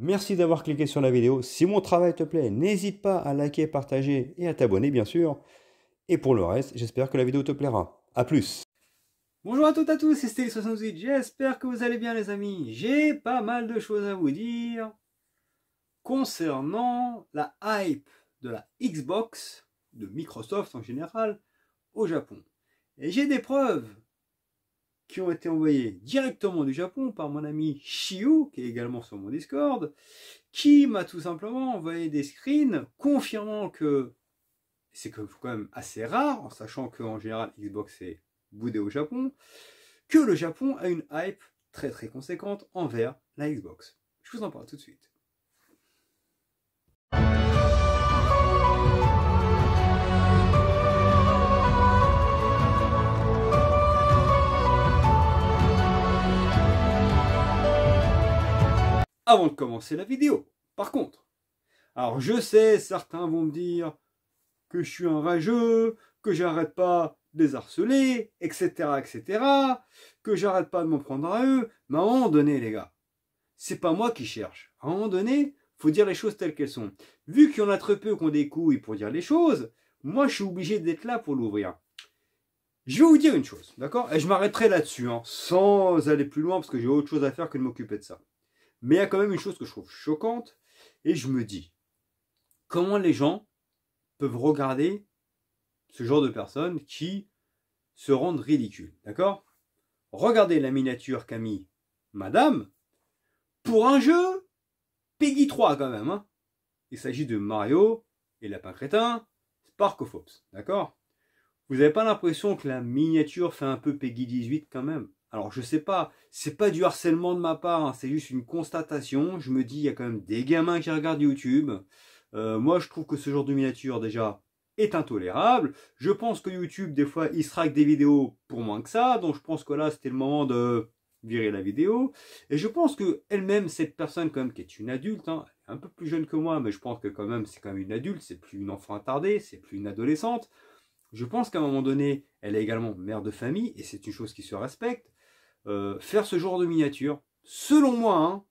Merci d'avoir cliqué sur la vidéo. Si mon travail te plaît, n'hésite pas à liker, partager et à t'abonner bien sûr. Et pour le reste, j'espère que la vidéo te plaira. A plus Bonjour à toutes et à tous, c'est Stéphane 68 j'espère que vous allez bien les amis. J'ai pas mal de choses à vous dire concernant la hype de la Xbox, de Microsoft en général, au Japon. Et j'ai des preuves qui ont été envoyés directement du Japon par mon ami Shio, qui est également sur mon Discord, qui m'a tout simplement envoyé des screens confirmant que c'est quand même assez rare, en sachant qu'en général Xbox est boudé au Japon, que le Japon a une hype très très conséquente envers la Xbox. Je vous en parle tout de suite. avant de commencer la vidéo. Par contre, alors je sais, certains vont me dire que je suis un rageux, que j'arrête pas de les harceler, etc., etc., que j'arrête pas de m'en prendre à eux. Mais à un moment donné, les gars, c'est pas moi qui cherche. À un moment donné, faut dire les choses telles qu'elles sont. Vu qu'il y en a très peu qu'on ont des couilles pour dire les choses, moi je suis obligé d'être là pour l'ouvrir. Je vais vous dire une chose, d'accord Et je m'arrêterai là-dessus, hein, sans aller plus loin, parce que j'ai autre chose à faire que de m'occuper de ça. Mais il y a quand même une chose que je trouve choquante, et je me dis, comment les gens peuvent regarder ce genre de personnes qui se rendent ridicules, d'accord Regardez la miniature qu'a mis Madame, pour un jeu Peggy 3 quand même. Hein il s'agit de Mario et Lapin Crétin, Spark of d'accord Vous n'avez pas l'impression que la miniature fait un peu Peggy 18 quand même alors je sais pas, c'est pas du harcèlement de ma part, hein, c'est juste une constatation. Je me dis, il y a quand même des gamins qui regardent YouTube. Euh, moi je trouve que ce genre de miniature déjà est intolérable. Je pense que YouTube des fois il se des vidéos pour moins que ça, donc je pense que là c'était le moment de virer la vidéo. Et je pense que elle-même cette personne quand même qui est une adulte, hein, un peu plus jeune que moi, mais je pense que quand même c'est quand même une adulte, c'est plus une enfant attardée, c'est plus une adolescente. Je pense qu'à un moment donné, elle est également mère de famille et c'est une chose qui se respecte. Euh, faire ce genre de miniature, selon moi, hein,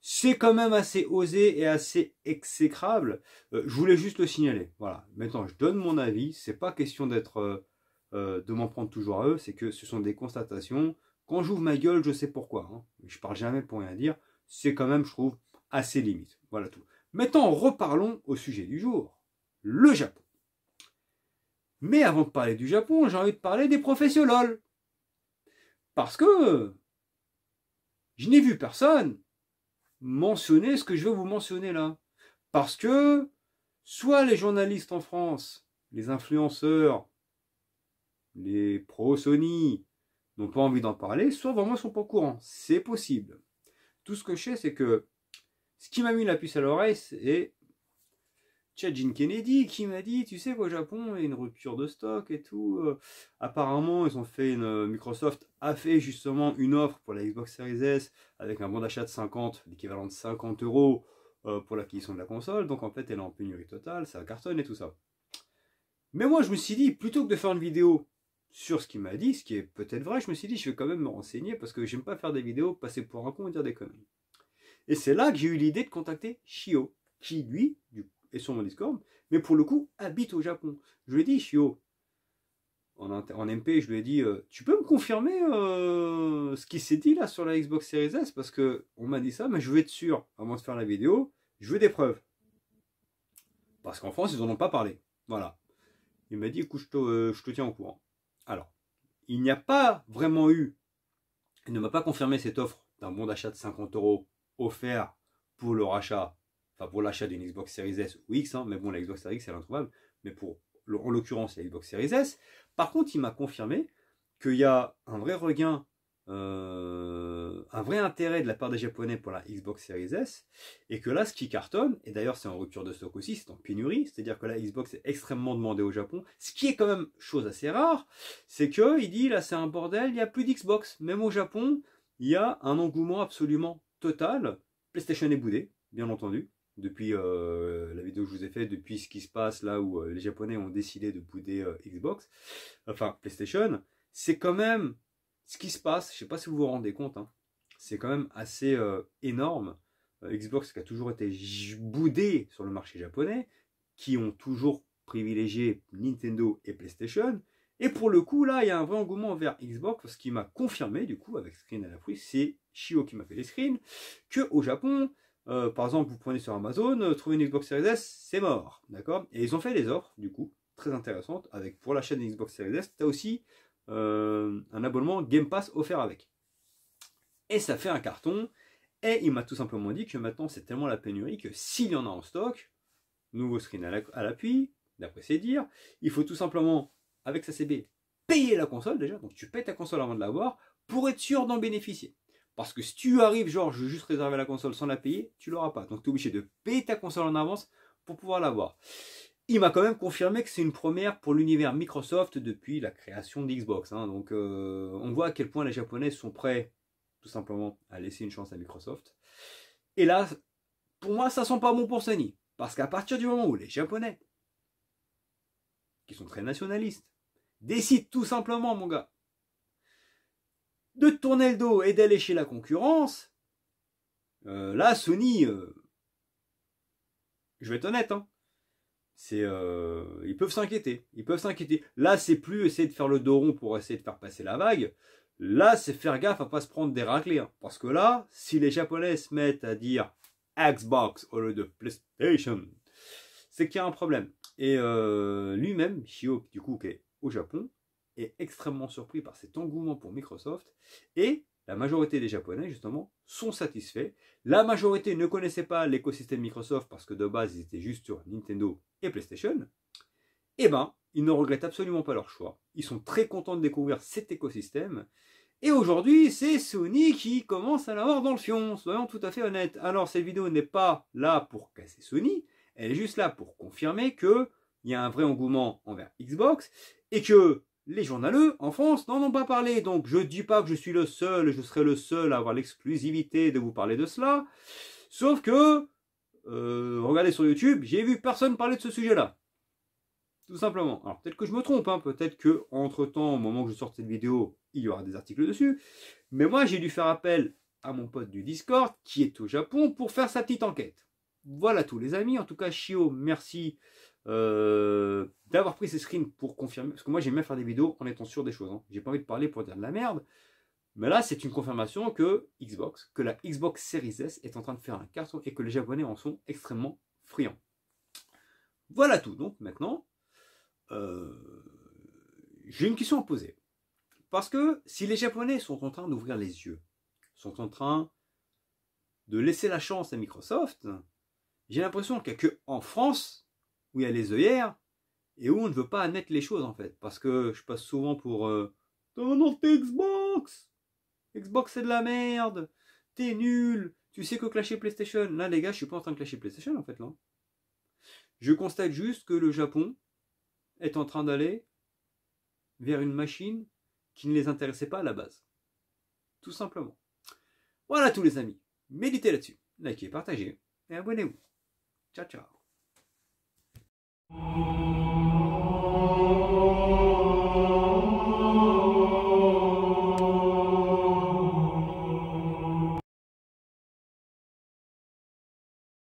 c'est quand même assez osé et assez exécrable. Euh, je voulais juste le signaler. Voilà. Maintenant, je donne mon avis. C'est pas question d'être euh, de m'en prendre toujours à eux. C'est que ce sont des constatations. Quand j'ouvre ma gueule, je sais pourquoi. Hein. Je parle jamais pour rien dire. C'est quand même, je trouve, assez limite. Voilà tout. Maintenant, reparlons au sujet du jour. Le Japon. Mais avant de parler du Japon, j'ai envie de parler des professionnels. Parce que je n'ai vu personne mentionner ce que je veux vous mentionner là. Parce que soit les journalistes en France, les influenceurs, les pro-Sony n'ont pas envie d'en parler, soit vraiment ils sont pas au courant. C'est possible. Tout ce que je sais, c'est que ce qui m'a mis la puce à l'oreille, c'est Jean Kennedy qui m'a dit, tu sais qu'au Japon, il y a une rupture de stock et tout. Euh, apparemment, ils ont fait une, euh, Microsoft a fait justement une offre pour la Xbox Series S avec un bon d'achat de 50, l'équivalent de 50 euros euh, pour l'acquisition de la console. Donc en fait, elle est en pénurie totale, ça cartonne et tout ça. Mais moi, je me suis dit, plutôt que de faire une vidéo sur ce qu'il m'a dit, ce qui est peut-être vrai, je me suis dit, je vais quand même me renseigner parce que j'aime pas faire des vidéos, passer pour un con et dire des conneries. Et c'est là que j'ai eu l'idée de contacter Shio, qui lui, du coup, et sur mon Discord, mais pour le coup, habite au Japon. Je lui ai dit, Chio. en, MP, je lui ai dit, euh, tu peux me confirmer euh, ce qui s'est dit là sur la Xbox Series S Parce que on m'a dit ça, mais je veux être sûr, avant de faire la vidéo, je veux des preuves. Parce qu'en France, ils n'en ont pas parlé. Voilà. Il m'a dit, écoute, je te, euh, je te tiens au courant. Alors, il n'y a pas vraiment eu, il ne m'a pas confirmé cette offre d'un bon d'achat de 50 euros offert pour le rachat enfin pour l'achat d'une Xbox Series S ou X, hein, mais bon, la Xbox Series X, elle est introuvable, mais pour, en l'occurrence, la Xbox Series S. Par contre, il m'a confirmé qu'il y a un vrai regain, euh, un vrai intérêt de la part des Japonais pour la Xbox Series S, et que là, ce qui cartonne, et d'ailleurs c'est en rupture de stock aussi, c'est en pénurie, c'est-à-dire que la Xbox est extrêmement demandée au Japon, ce qui est quand même chose assez rare, c'est que il dit là c'est un bordel, il n'y a plus d'Xbox, même au Japon, il y a un engouement absolument total, PlayStation est boudé, bien entendu, depuis euh, la vidéo que je vous ai faite, depuis ce qui se passe là où euh, les Japonais ont décidé de bouder euh, Xbox, enfin PlayStation, c'est quand même ce qui se passe, je ne sais pas si vous vous rendez compte, hein, c'est quand même assez énorme. Xbox qui a toujours été boudé sur le marché japonais, qui ont toujours privilégié Nintendo et PlayStation. Et pour le coup, là, il y a un vrai engouement vers Xbox, ce qui m'a confirmé, du coup, avec Screen à la c'est Shio qui m'a fait les screens, que au Japon, euh, par exemple, vous prenez sur Amazon, euh, trouver une Xbox Series S, c'est mort, d'accord Et ils ont fait des offres, du coup, très intéressantes, avec pour la chaîne Xbox Series S, tu as aussi euh, un abonnement Game Pass offert avec. Et ça fait un carton, et il m'a tout simplement dit que maintenant c'est tellement la pénurie que s'il y en a en stock, nouveau screen à l'appui, d'après ses dires, il faut tout simplement, avec sa CB, payer la console déjà, donc tu payes ta console avant de l'avoir, pour être sûr d'en bénéficier. Parce que si tu arrives, genre, je veux juste réserver la console sans la payer, tu l'auras pas. Donc tu es obligé de payer ta console en avance pour pouvoir l'avoir. Il m'a quand même confirmé que c'est une première pour l'univers Microsoft depuis la création d'Xbox. Hein. Donc euh, on voit à quel point les Japonais sont prêts, tout simplement, à laisser une chance à Microsoft. Et là, pour moi, ça ne sent pas bon pour Sony. Parce qu'à partir du moment où les Japonais, qui sont très nationalistes, décident tout simplement, mon gars, de tourner le dos et d'aller la concurrence, euh, là, Sony, euh, je vais être honnête, hein, c'est, euh, ils peuvent s'inquiéter. Ils peuvent s'inquiéter. Là, c'est plus essayer de faire le dos rond pour essayer de faire passer la vague. Là, c'est faire gaffe à pas se prendre des raclés. Hein, parce que là, si les Japonais se mettent à dire Xbox au lieu de PlayStation, c'est qu'il y a un problème. Et lui-même, Shio, du coup, qui est au Japon, est extrêmement surpris par cet engouement pour Microsoft et la majorité des Japonais, justement, sont satisfaits. La majorité ne connaissait pas l'écosystème Microsoft parce que de base, ils étaient juste sur Nintendo et PlayStation. et eh ben, ils ne regrettent absolument pas leur choix. Ils sont très contents de découvrir cet écosystème. Et aujourd'hui, c'est Sony qui commence à l'avoir dans le fion, soyons tout à fait honnêtes. Alors, cette vidéo n'est pas là pour casser Sony, elle est juste là pour confirmer que il y a un vrai engouement envers Xbox et que les journaleux en France n'en ont pas parlé. Donc je ne dis pas que je suis le seul, je serai le seul à avoir l'exclusivité de vous parler de cela. Sauf que, euh, regardez sur YouTube, j'ai vu personne parler de ce sujet-là. Tout simplement. Alors peut-être que je me trompe, hein. peut-être que temps, au moment que je sorte cette vidéo, il y aura des articles dessus. Mais moi, j'ai dû faire appel à mon pote du Discord, qui est au Japon, pour faire sa petite enquête. Voilà tous les amis, en tout cas Chio, merci euh, d'avoir pris ces screens pour confirmer, parce que moi j'aime bien faire des vidéos en étant sûr des choses, hein. j'ai pas envie de parler pour dire de la merde, mais là c'est une confirmation que Xbox, que la Xbox Series S est en train de faire un carton et que les Japonais en sont extrêmement friands. Voilà tout, donc maintenant, euh, j'ai une question à poser. Parce que si les Japonais sont en train d'ouvrir les yeux, sont en train de laisser la chance à Microsoft, j'ai l'impression qu'il n'y a qu'en France où il y a les œillères et où on ne veut pas admettre les choses en fait. Parce que je passe souvent pour Non, non, t'es Xbox Xbox c'est de la merde T'es nul Tu sais que clasher PlayStation Là les gars, je suis pas en train de clasher PlayStation en fait là. Je constate juste que le Japon est en train d'aller vers une machine qui ne les intéressait pas à la base. Tout simplement. Voilà tous les amis. Méditez là-dessus. Likez, partagez et abonnez-vous. Ciao ciao Música